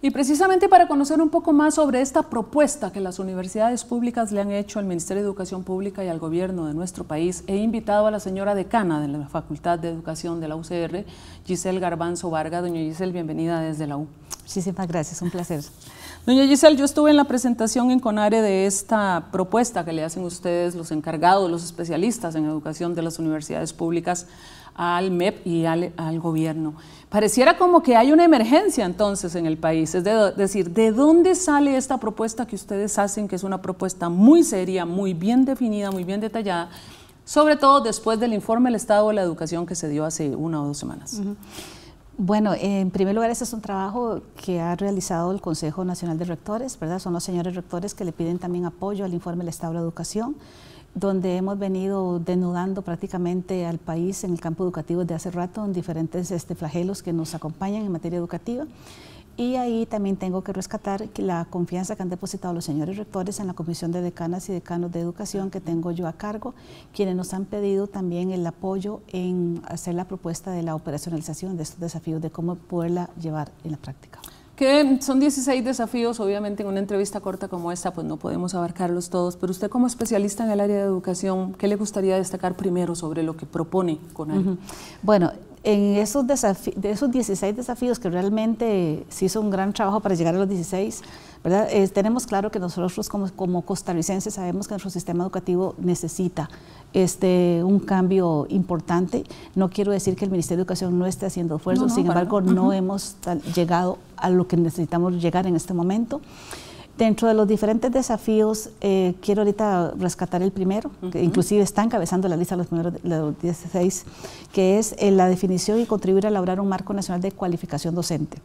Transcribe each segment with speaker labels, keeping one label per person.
Speaker 1: Y precisamente para conocer un poco más sobre esta propuesta que las universidades públicas le han hecho al Ministerio de Educación Pública y al gobierno de nuestro país, he invitado a la señora decana de la Facultad de Educación de la UCR, Giselle Garbanzo Varga. Doña Giselle, bienvenida desde la U. Muchísimas gracias, un placer. Doña Giselle, yo estuve en la presentación en CONARE de esta propuesta que le hacen ustedes los encargados, los especialistas en educación de las universidades públicas al MEP y al, gobierno. Pareciera como que hay una emergencia entonces en el país, es decir, ¿de dónde sale esta propuesta que ustedes hacen, que es una propuesta muy seria, muy bien definida, muy bien detallada, sobre todo después del informe del Estado de la Educación que se dio hace una o dos semanas?
Speaker 2: Bueno, en primer lugar, ese es un trabajo que ha realizado el Consejo Nacional de Rectores, ¿verdad? Son los señores rectores que le piden también apoyo al informe del Estado de la Educación donde hemos venido denudando prácticamente al país en el campo educativo desde hace rato, en diferentes este, flagelos que nos acompañan en materia educativa. Y ahí también tengo que rescatar la confianza que han depositado los señores rectores en la Comisión de Decanas y Decanos de Educación que tengo yo a cargo, quienes nos han pedido también el apoyo en hacer la propuesta de la operacionalización de estos desafíos, de cómo poderla llevar en la práctica
Speaker 1: que son 16 desafíos, obviamente en una entrevista corta como esta pues no podemos abarcarlos todos, pero usted como especialista en el área de educación, ¿qué le gustaría destacar primero sobre lo que propone con él?
Speaker 2: Bueno, en esos, de esos 16 desafíos que realmente se hizo un gran trabajo para llegar a los 16, ¿verdad? tenemos claro que nosotros como, costarricenses sabemos que nuestro sistema educativo necesita este, un cambio importante. No quiero decir que el Ministerio de Educación no esté haciendo esfuerzos, sin embargo, no hemos llegado a lo que necesitamos llegar en este momento. Dentro de los diferentes desafíos, eh, quiero ahorita rescatar el primero, que inclusive está encabezando la lista los primeros los 16, que es eh, la definición y contribuir a elaborar un marco nacional de cualificación docente.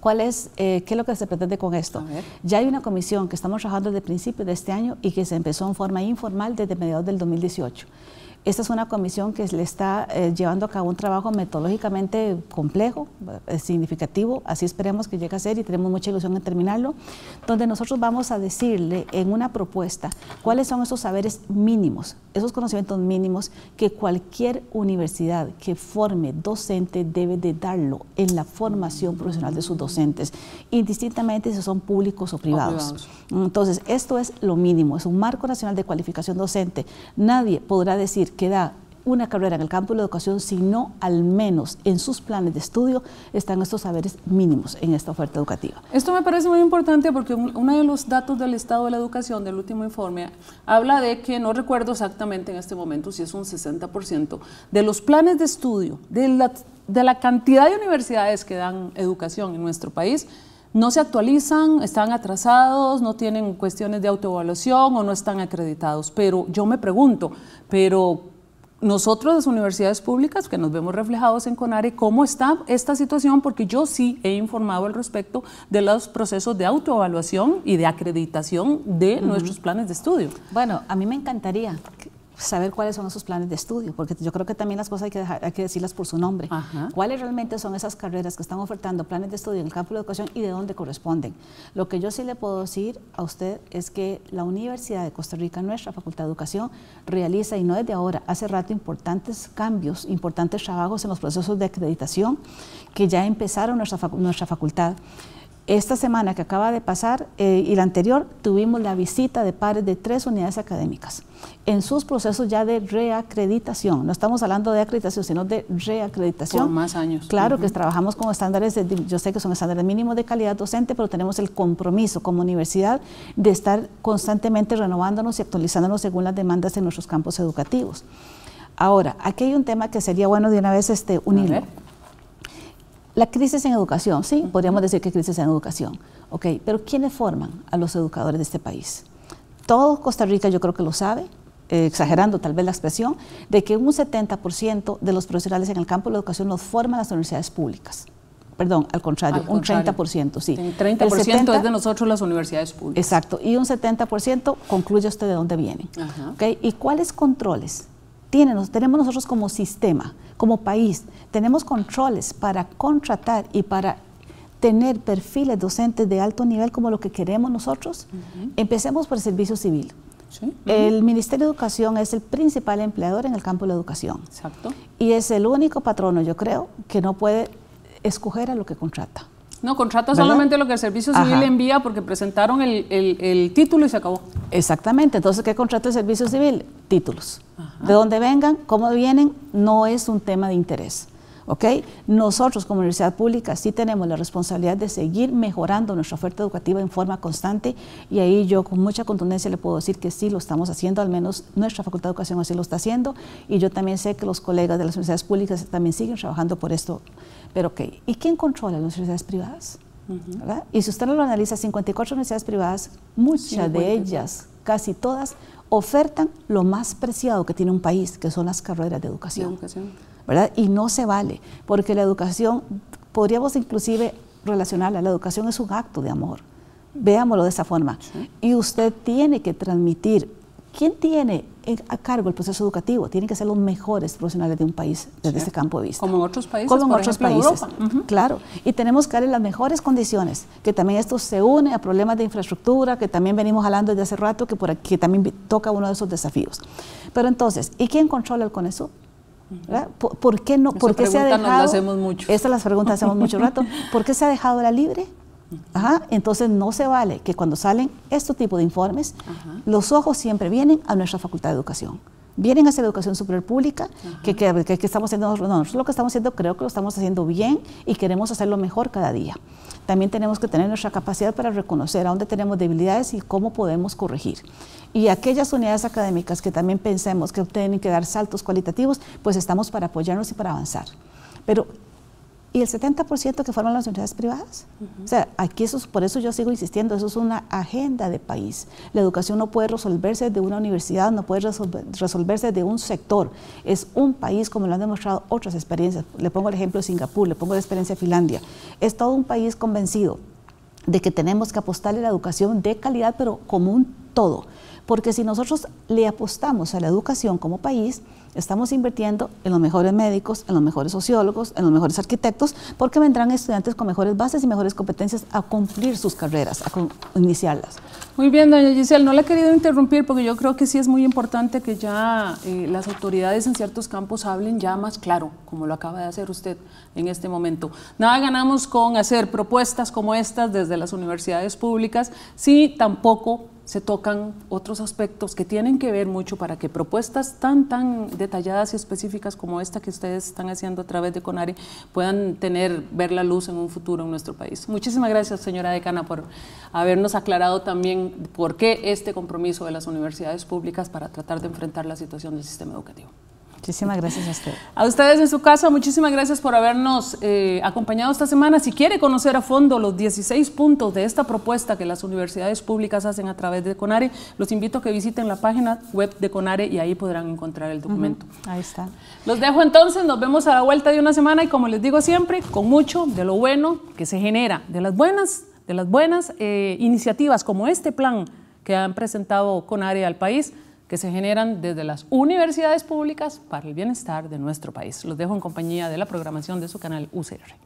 Speaker 2: ¿Cuál es, eh, ¿Qué es lo que se pretende con esto? Ya hay una comisión que estamos trabajando desde principios de este año y que se empezó en forma informal desde mediados del 2018. Esta es una comisión que le está eh, llevando a cabo un trabajo metodológicamente complejo, eh, significativo, así esperemos que llegue a ser y tenemos mucha ilusión en terminarlo, donde nosotros vamos a decirle en una propuesta cuáles son esos saberes mínimos, esos conocimientos mínimos que cualquier universidad que forme docente debe de darlo en la formación profesional de sus docentes, indistintamente si son públicos O privados. Entonces, esto es lo mínimo, es un marco nacional de cualificación docente. Nadie podrá decir que da una carrera en el campo de la educación, sino al menos en sus planes de estudio están estos saberes mínimos en esta oferta educativa.
Speaker 1: Esto me parece muy importante porque uno de los datos del Estado de la Educación del último informe habla de que, no recuerdo exactamente en este momento si es un 60%, de los planes de estudio, de la cantidad de universidades que dan educación en nuestro país, no se actualizan, están atrasados, no tienen cuestiones de autoevaluación o no están acreditados. Pero yo me pregunto, pero nosotros las universidades públicas que nos vemos reflejados en CONARE, ¿cómo está esta situación? Porque yo sí he informado al respecto de los procesos de autoevaluación y de acreditación de nuestros planes de
Speaker 2: estudio. Bueno, a mí me encantaría saber cuáles son esos planes de estudio, porque yo creo que también las cosas hay que, decirlas por su nombre. ¿Cuáles realmente son esas carreras que están ofertando planes de estudio en el campo de educación y de dónde corresponden? Lo que yo sí le puedo decir a usted es que la Universidad de Costa Rica, nuestra Facultad de Educación, realiza, y no desde ahora, hace rato importantes cambios, importantes trabajos en los procesos de acreditación que ya empezaron nuestra, nuestra facultad. Esta semana que acaba de pasar eh, y la anterior tuvimos la visita de padres de tres unidades académicas en sus procesos ya de reacreditación. No estamos hablando de acreditación, sino de reacreditación. Por más años. Claro que trabajamos con estándares, yo sé que son estándares mínimos de calidad docente, pero tenemos el compromiso como universidad de estar constantemente renovándonos y actualizándonos según las demandas de nuestros campos educativos. Ahora, aquí hay un tema que sería bueno de una vez este, unirlo. La crisis en educación, sí, podríamos decir que crisis en educación. Ok, pero ¿quiénes forman a los educadores de este país? Todo Costa Rica yo creo que lo sabe, eh, exagerando tal vez la expresión, de que un 70% de los profesionales en el campo de la educación no forman las universidades públicas. Perdón, al contrario, un 30%, sí. El 30% es de
Speaker 1: nosotros las universidades públicas.
Speaker 2: Exacto, y un 70% concluye usted de dónde viene. ¿Y cuáles controles tenemos nosotros como sistema, como país, tenemos controles para contratar y para tener perfiles docentes de alto nivel como lo que queremos nosotros. Empecemos por el servicio civil. El Ministerio de Educación es el principal empleador en el campo de la educación. Exacto. Y es el único patrono, yo creo, que no puede escoger a lo que contrata.
Speaker 1: No, contrata solamente lo que el Servicio Civil envía porque presentaron el título y se acabó.
Speaker 2: Exactamente, entonces, ¿qué contrato de servicio civil? Títulos. De dónde vengan, cómo vienen, no es un tema de interés. ¿ok? Nosotros como universidad pública sí tenemos la responsabilidad de seguir mejorando nuestra oferta educativa en forma constante y ahí yo con mucha contundencia le puedo decir que sí lo estamos haciendo, al menos nuestra Facultad de Educación así lo está haciendo y yo también sé que los colegas de las universidades públicas también siguen trabajando por esto. Pero ok, ¿y quién controla las universidades privadas? Y si usted no lo analiza, 54 universidades privadas, muchas de ellas, casi todas, ofertan lo más preciado que tiene un país, que son las carreras de educación. ¿verdad? Y no se vale, porque la educación, podríamos inclusive relacionarla, la educación es un acto de amor. Veámoslo de esa forma. Y usted tiene que transmitir. ¿Quién tiene a cargo el proceso educativo, tienen que ser los mejores profesionales de un país desde este campo de vista.
Speaker 1: Como en otros países. Como en Europa.
Speaker 2: Claro. Y tenemos que darle las mejores condiciones, que también esto se une a problemas de infraestructura, que también venimos hablando desde hace rato, que, por también toca uno de esos desafíos. Pero entonces, ¿y quién controla el conesu ¿Por, qué no? ¿Por qué se ha dejado? Nos hacemos mucho. las preguntas hacemos mucho rato. ¿Por qué se ha dejado la libre? entonces no se vale que cuando salen estos tipos de informes, los ojos siempre vienen a nuestra Facultad de Educación. Vienen a la educación superior pública, que, que, estamos haciendo nosotros, nosotros lo que estamos haciendo creo que lo estamos haciendo bien y queremos hacerlo mejor cada día. También tenemos que tener nuestra capacidad para reconocer a dónde tenemos debilidades y cómo podemos corregir. Y aquellas unidades académicas que también pensemos que tienen que dar saltos cualitativos, pues estamos para apoyarnos y para avanzar. Pero y el 70% que forman las universidades privadas. O sea, aquí eso, por eso yo sigo insistiendo, eso es una agenda de país. La educación no puede resolverse de una universidad, no puede resolverse de un sector. Es un país, como lo han demostrado otras experiencias. Le pongo el ejemplo de Singapur, le pongo la experiencia de Finlandia. Es todo un país convencido de que tenemos que apostarle a la educación de calidad, pero como un todo. Porque si nosotros le apostamos a la educación como país, estamos invirtiendo en los mejores médicos, en los mejores sociólogos, en los mejores arquitectos, porque vendrán estudiantes con mejores bases y mejores competencias a cumplir sus carreras, a iniciarlas.
Speaker 1: Muy bien, doña Giselle, no la he querido interrumpir porque yo creo que sí es muy importante que ya eh, las autoridades en ciertos campos hablen ya más claro, como lo acaba de hacer usted en este momento. Nada ganamos con hacer propuestas como estas desde las universidades públicas si tampoco se tocan otros aspectos que tienen que ver mucho para que propuestas tan, tan detalladas y específicas como esta que ustedes están haciendo a través de Conari puedan tener, ver la luz en un futuro en nuestro país. Muchísimas gracias, señora decana, por habernos aclarado también por qué este compromiso de las universidades públicas para tratar de enfrentar la situación del sistema educativo.
Speaker 2: Muchísimas gracias a usted.
Speaker 1: A ustedes en su casa, muchísimas gracias por habernos eh, acompañado esta semana. Si quiere conocer a fondo los 16 puntos de esta propuesta que las universidades públicas hacen a través de CONARE, los invito a que visiten la página web de CONARE y ahí podrán encontrar el documento. Ahí está. Los dejo entonces, nos vemos a la vuelta de una semana y como les digo siempre, con mucho de lo bueno que se genera, de las buenas, de las buenas eh, iniciativas como este plan que han presentado CONARE al país que se generan desde las universidades públicas para el bienestar de nuestro país. Los dejo en compañía de la programación de su canal UCR.